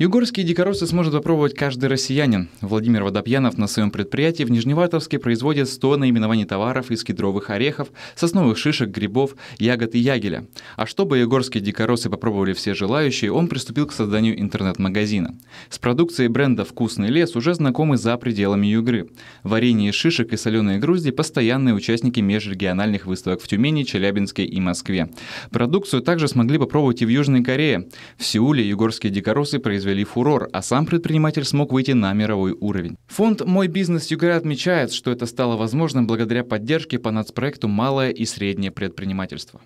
Югорские дикоросы сможет попробовать каждый россиянин. Владимир Водопьянов на своем предприятии в Нижневартовске производит 100 наименований товаров из кедровых орехов, сосновых шишек, грибов, ягод и ягеля. А чтобы югорские дикоросы попробовали все желающие, он приступил к созданию интернет-магазина. С продукцией бренда «Вкусный лес» уже знакомы за пределами Югры. Варенье из шишек и соленые грузди – постоянные участники межрегиональных выставок в Тюмени, Челябинске и Москве. Продукцию также смогли попробовать и в Южной Корее. В Сеуле югорские дикоросы произвели произвели фурор, а сам предприниматель смог выйти на мировой уровень. Фонд «Мой бизнес Югоря» отмечает, что это стало возможным благодаря поддержке по нацпроекту «Малое и среднее предпринимательство».